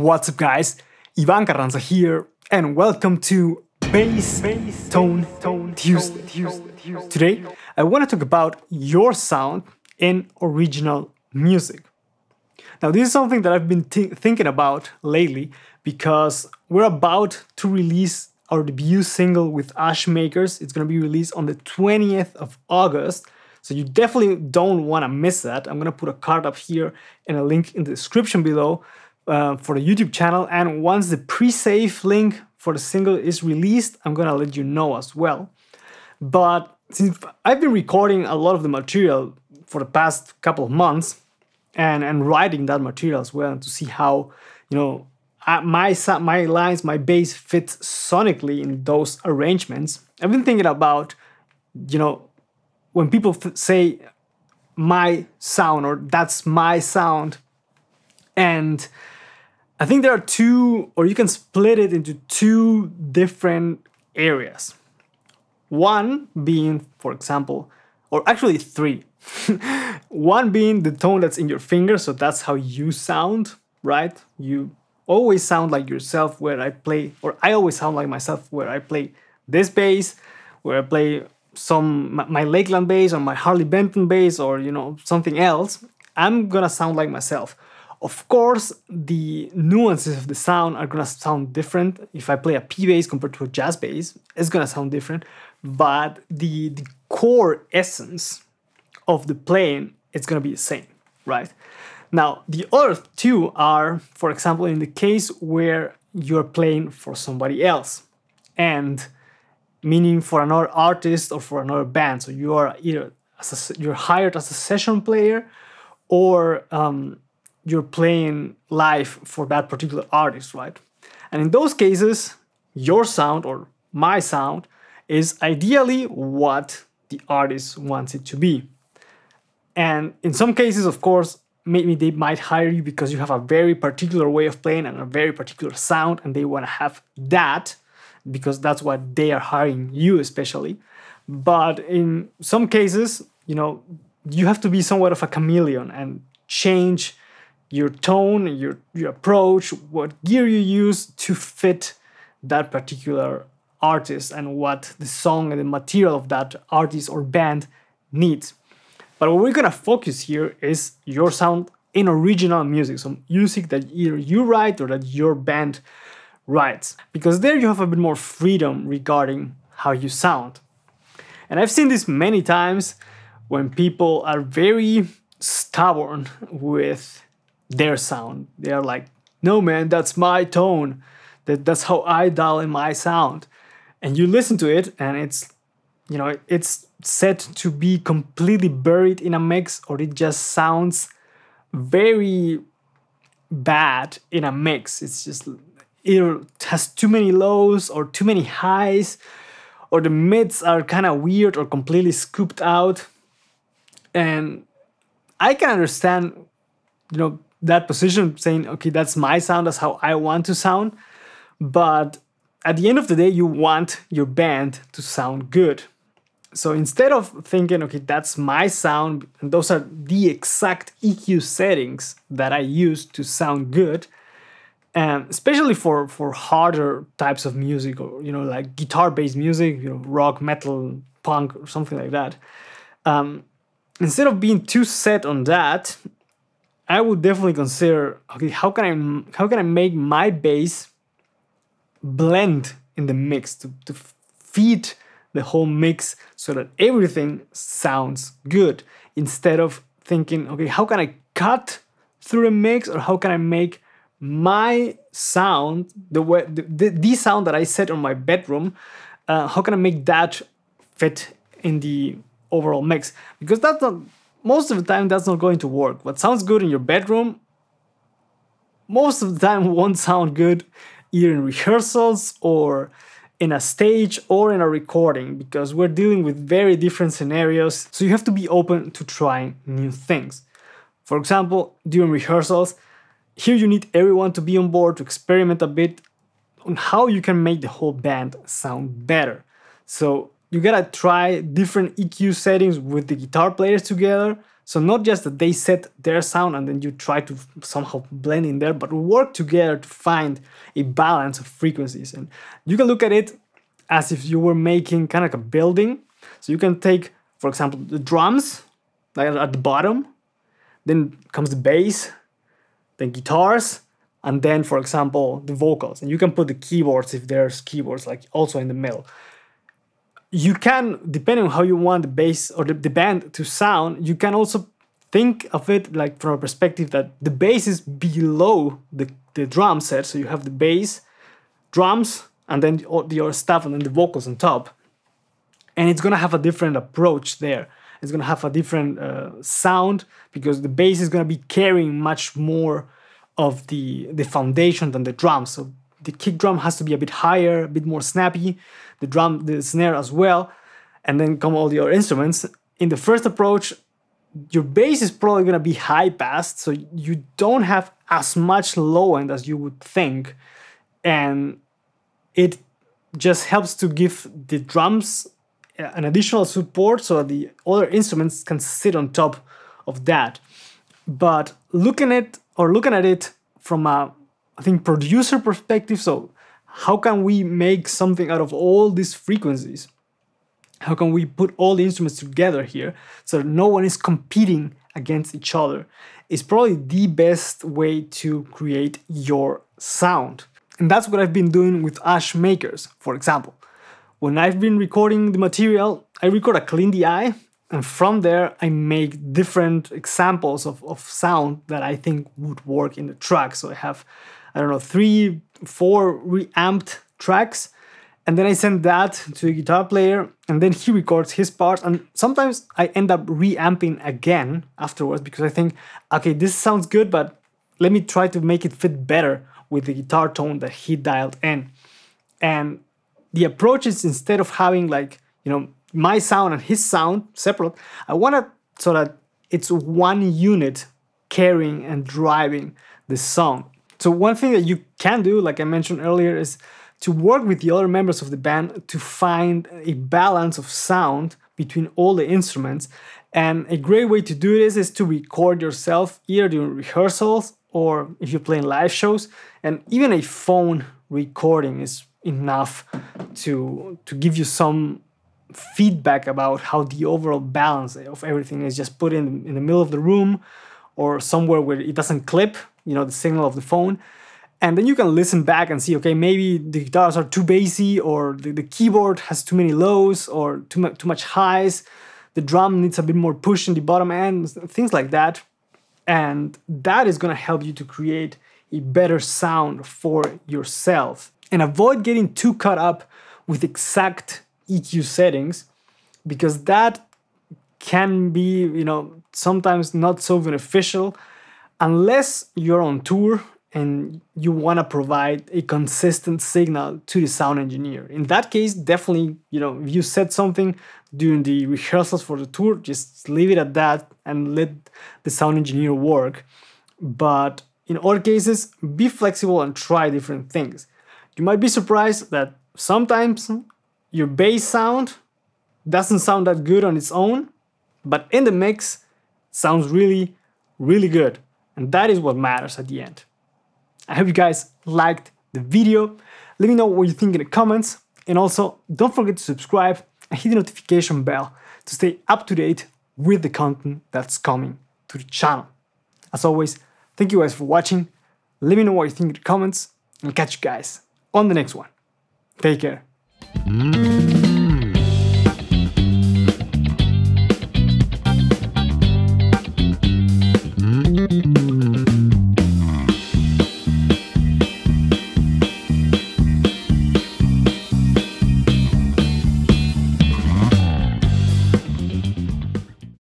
What's up guys, Ivan Carranza here and welcome to Bass, Bass Tone, Tone Tuesday. Tuesday. Today I want to talk about your sound in original music. Now this is something that I've been thinking about lately because we're about to release our debut single with Ash Makers. It's going to be released on the 20th of August so you definitely don't want to miss that. I'm going to put a card up here and a link in the description below uh, for the YouTube channel. And once the pre-save link for the single is released, I'm gonna let you know as well. But since I've been recording a lot of the material for the past couple of months and, and writing that material as well to see how, you know, uh, my, my lines, my bass fits sonically in those arrangements. I've been thinking about, you know, when people say my sound or that's my sound, and I think there are two, or you can split it into two different areas. One being, for example, or actually three. One being the tone that's in your finger, so that's how you sound, right? You always sound like yourself where I play, or I always sound like myself where I play this bass, where I play some my Lakeland bass or my Harley Benton bass or you know something else. I'm gonna sound like myself. Of course, the nuances of the sound are gonna sound different. If I play a P bass compared to a jazz bass, it's gonna sound different, but the, the core essence of the playing it's gonna be the same, right? Now, the other two are, for example, in the case where you're playing for somebody else, and meaning for another artist or for another band. So you are either a, you're hired as a session player, or um, you're playing live for that particular artist, right? And in those cases, your sound or my sound is ideally what the artist wants it to be. And in some cases, of course, maybe they might hire you because you have a very particular way of playing and a very particular sound, and they want to have that because that's what they are hiring you, especially. But in some cases, you know, you have to be somewhat of a chameleon and change your tone, your your approach, what gear you use to fit that particular artist and what the song and the material of that artist or band needs. But what we're gonna focus here is your sound in original music, so music that either you write or that your band writes, because there you have a bit more freedom regarding how you sound. And I've seen this many times when people are very stubborn with their sound. They are like, no, man, that's my tone. That, that's how I dial in my sound. And you listen to it, and it's, you know, it's said to be completely buried in a mix, or it just sounds very bad in a mix. It's just, it has too many lows or too many highs, or the mids are kind of weird or completely scooped out. And I can understand, you know, that position saying, okay, that's my sound, that's how I want to sound. But at the end of the day, you want your band to sound good. So instead of thinking, okay, that's my sound, and those are the exact EQ settings that I use to sound good, and especially for for harder types of music, or you know, like guitar-based music, you know, rock, metal, punk, or something like that. Um, instead of being too set on that, I would definitely consider okay, how can I how can I make my bass blend in the mix to, to feed the whole mix so that everything sounds good instead of thinking, okay, how can I cut through a mix or how can I make my sound, the way the, the sound that I set on my bedroom, uh, how can I make that fit in the overall mix? Because that's not most of the time that's not going to work. What sounds good in your bedroom, most of the time won't sound good either in rehearsals or in a stage or in a recording because we're dealing with very different scenarios. So you have to be open to trying new things. For example, during rehearsals, here you need everyone to be on board to experiment a bit on how you can make the whole band sound better. So you gotta try different EQ settings with the guitar players together. So not just that they set their sound and then you try to somehow blend in there, but work together to find a balance of frequencies. And you can look at it as if you were making kind of like a building. So you can take, for example, the drums like at the bottom, then comes the bass, then guitars, and then, for example, the vocals. And you can put the keyboards if there's keyboards like also in the middle you can, depending on how you want the bass or the, the band to sound, you can also think of it like from a perspective that the bass is below the, the drum set. So you have the bass, drums, and then your stuff, and then the vocals on top. And it's gonna have a different approach there. It's gonna have a different uh, sound because the bass is gonna be carrying much more of the the foundation than the drums. So the kick drum has to be a bit higher, a bit more snappy, the drum, the snare as well, and then come all the other instruments. In the first approach, your bass is probably gonna be high passed, so you don't have as much low end as you would think, and it just helps to give the drums uh, an additional support so that the other instruments can sit on top of that. But looking at or looking at it from a I think producer perspective. So how can we make something out of all these frequencies? How can we put all the instruments together here so that no one is competing against each other? It's probably the best way to create your sound. And that's what I've been doing with Ash Makers, for example. When I've been recording the material, I record a clean DI, and from there I make different examples of, of sound that I think would work in the track. So I have I don't know, three, four reamped tracks. And then I send that to the guitar player, and then he records his part. And sometimes I end up reamping again afterwards because I think, okay, this sounds good, but let me try to make it fit better with the guitar tone that he dialed in. And the approach is instead of having like, you know, my sound and his sound separate, I want it so that it's one unit carrying and driving the song. So one thing that you can do, like I mentioned earlier, is to work with the other members of the band to find a balance of sound between all the instruments. And a great way to do this is to record yourself either during rehearsals or if you're playing live shows. And even a phone recording is enough to to give you some feedback about how the overall balance of everything is just put in in the middle of the room or somewhere where it doesn't clip, you know, the signal of the phone. And then you can listen back and see, okay, maybe the guitars are too bassy, or the, the keyboard has too many lows, or too, mu too much highs. The drum needs a bit more push in the bottom end, things like that. And that is gonna help you to create a better sound for yourself. And avoid getting too caught up with exact EQ settings because that can be, you know, sometimes not so beneficial unless you're on tour and you want to provide a consistent signal to the sound engineer. In that case, definitely, you know, if you said something during the rehearsals for the tour, just leave it at that and let the sound engineer work. But in other cases, be flexible and try different things. You might be surprised that sometimes your bass sound doesn't sound that good on its own, but in the mix, sounds really, really good. And that is what matters at the end. I hope you guys liked the video. Let me know what you think in the comments. And also, don't forget to subscribe and hit the notification bell to stay up to date with the content that's coming to the channel. As always, thank you guys for watching. Let me know what you think in the comments. And I'll catch you guys on the next one. Take care.